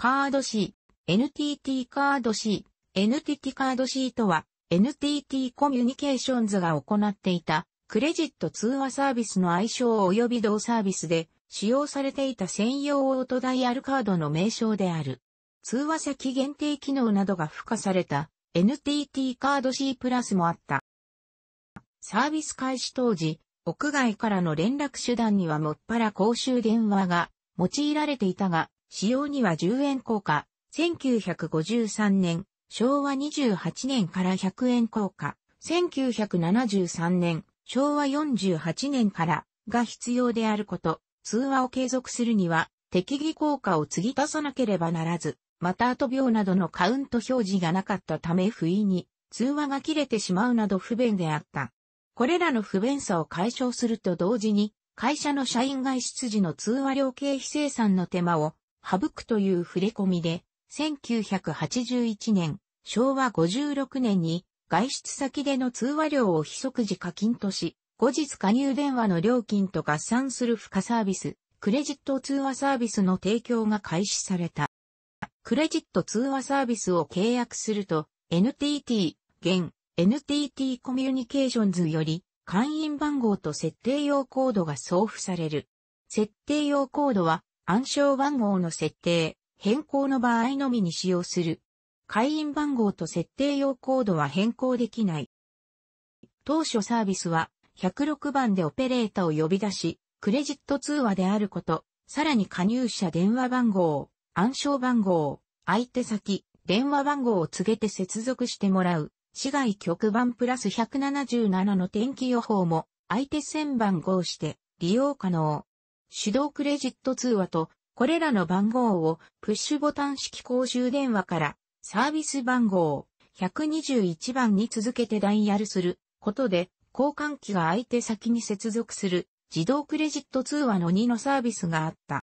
カード C、NTT カード C、NTT カード C とは、NTT コミュニケーションズが行っていた、クレジット通話サービスの愛称及び同サービスで、使用されていた専用オートダイヤルカードの名称である。通話先限定機能などが付加された NTT カード C プラスもあった。サービス開始当時、屋外からの連絡手段にはもっぱら公衆電話が用いられていたが、使用には10円硬貨、1953年、昭和28年から100円硬貨、1973年、昭和48年からが必要であること、通話を継続するには、適宜効果を継ぎ足さなければならず、また後病などのカウント表示がなかったため不意に通話が切れてしまうなど不便であった。これらの不便さを解消すると同時に、会社の社員外出時の通話料経費生産の手間を省くという触れ込みで、1981年、昭和56年に外出先での通話料を非即時課金とし、後日加入電話の料金と合算する付加サービス、クレジット通話サービスの提供が開始された。クレジット通話サービスを契約すると、NTT、現 NTT コミュニケーションズより会員番号と設定用コードが送付される。設定用コードは暗証番号の設定、変更の場合のみに使用する。会員番号と設定用コードは変更できない。当初サービスは106番でオペレーターを呼び出し、クレジット通話であること、さらに加入者電話番号、暗証番号、相手先、電話番号を告げて接続してもらう、市外局番プラス177の天気予報も、相手線番号して利用可能。手動クレジット通話と、これらの番号をプッシュボタン式公衆電話からサービス番号121番に続けてダイヤルすることで交換機が相手先に接続する自動クレジット通話の2のサービスがあった。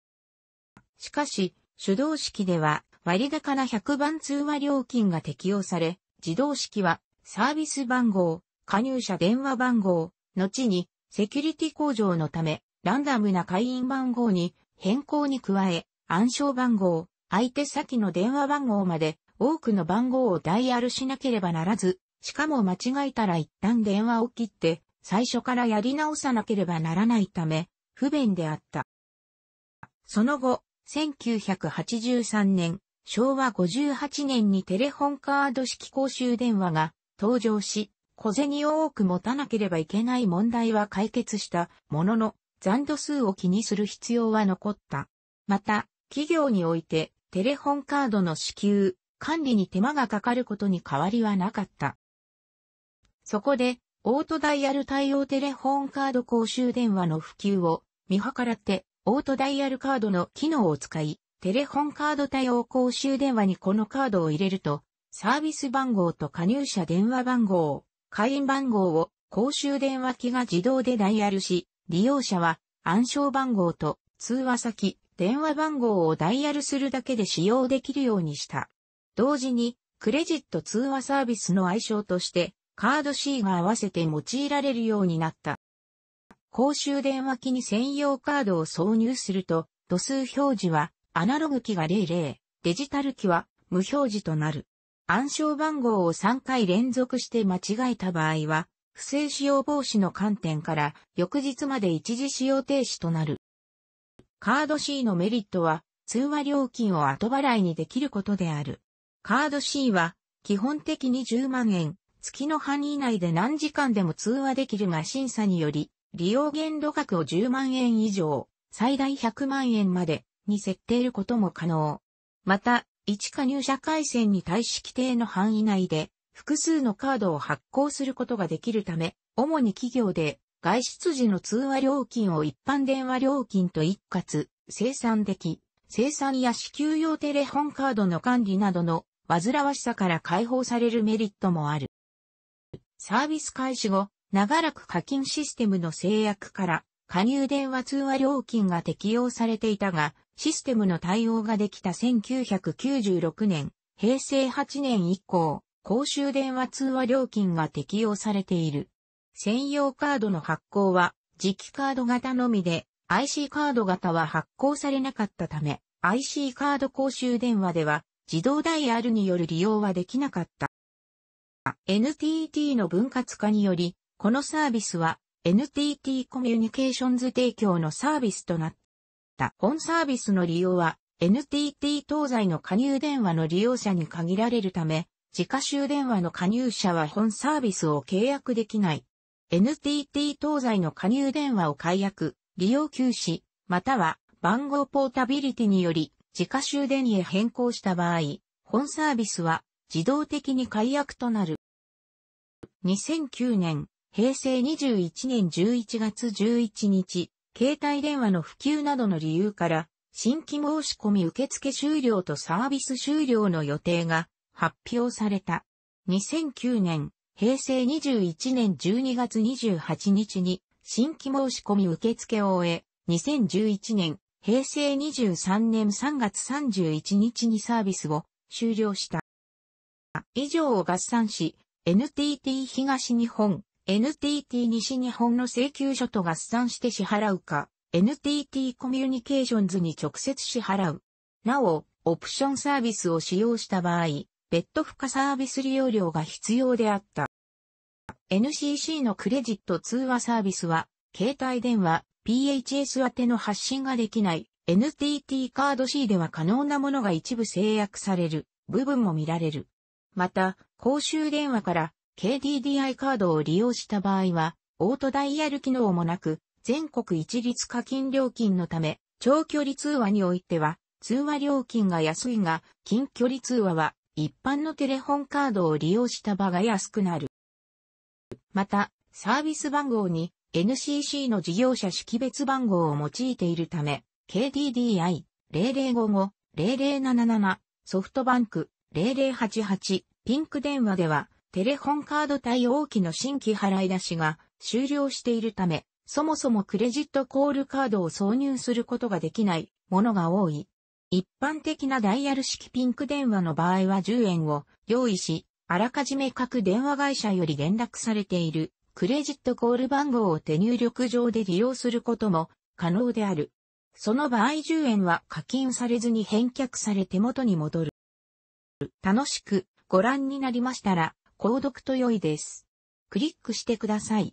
しかし、手動式では割高な100番通話料金が適用され、自動式はサービス番号、加入者電話番号、後にセキュリティ向上のためランダムな会員番号に変更に加え、暗証番号、相手先の電話番号まで多くの番号をダイヤルしなければならず、しかも間違えたら一旦電話を切って最初からやり直さなければならないため、不便であった。その後、1983年、昭和58年にテレホンカード式公衆電話が登場し、小銭を多く持たなければいけない問題は解決したものの、残土数を気にする必要は残った。また、企業においてテレホンカードの支給、管理に手間がかかることに変わりはなかった。そこで、オートダイヤル対応テレホンカード公衆電話の普及を見計らって、オートダイヤルカードの機能を使い、テレホンカード対応公衆電話にこのカードを入れると、サービス番号と加入者電話番号、会員番号を公衆電話機が自動でダイヤルし、利用者は暗証番号と通話先、電話番号をダイヤルするだけで使用できるようにした。同時に、クレジット通話サービスの愛称として、カード C が合わせて用いられるようになった。公衆電話機に専用カードを挿入すると、度数表示は、アナログ機が00、デジタル機は無表示となる。暗証番号を3回連続して間違えた場合は、不正使用防止の観点から翌日まで一時使用停止となる。カード C のメリットは通話料金を後払いにできることである。カード C は基本的に10万円、月の範囲内で何時間でも通話できるが審査により利用限度額を10万円以上、最大100万円までに設定ることも可能。また、一加入社回線に対し規定の範囲内で複数のカードを発行することができるため、主に企業で外出時の通話料金を一般電話料金と一括生産でき、生産や支給用テレホンカードの管理などの煩わしさから解放されるメリットもある。サービス開始後、長らく課金システムの制約から加入電話通話料金が適用されていたが、システムの対応ができた1996年、平成8年以降、公衆電話通話料金が適用されている。専用カードの発行は、磁気カード型のみで、IC カード型は発行されなかったため、IC カード公衆電話では、自動ダイヤルによる利用はできなかった。NTT の分割化により、このサービスは NTT コミュニケーションズ提供のサービスとなった。本サービスの利用は NTT 東西の加入電話の利用者に限られるため、自家集電話の加入者は本サービスを契約できない。NTT 東西の加入電話を解約、利用休止、または番号ポータビリティにより自家集電へ変更した場合、本サービスは自動的に解約となる。2009年、平成21年11月11日、携帯電話の普及などの理由から、新規申し込み受付終了とサービス終了の予定が発表された。2009年、平成21年12月28日に新規申し込み受付を終え、2011年、平成23年3月31日にサービスを終了した。以上を合算し、NTT 東日本、NTT 西日本の請求書と合算して支払うか、NTT コミュニケーションズに直接支払う。なお、オプションサービスを使用した場合、別途付加サービス利用料が必要であった。NCC のクレジット通話サービスは、携帯電話、PHS 宛ての発信ができない、NTT カード C では可能なものが一部制約される部分も見られる。また、公衆電話から KDDI カードを利用した場合は、オートダイヤル機能もなく、全国一律課金料金のため、長距離通話においては、通話料金が安いが、近距離通話は一般のテレホンカードを利用した場が安くなる。また、サービス番号に NCC の事業者識別番号を用いているため、KDDI0055-0077 ソフトバンク0088ピンク電話ではテレホンカード対応機の新規払い出しが終了しているため、そもそもクレジットコールカードを挿入することができないものが多い。一般的なダイヤル式ピンク電話の場合は10円を用意し、あらかじめ各電話会社より連絡されているクレジットコール番号を手入力上で利用することも可能である。その場合10円は課金されずに返却され手元に戻る。楽しくご覧になりましたら、購読と良いです。クリックしてください。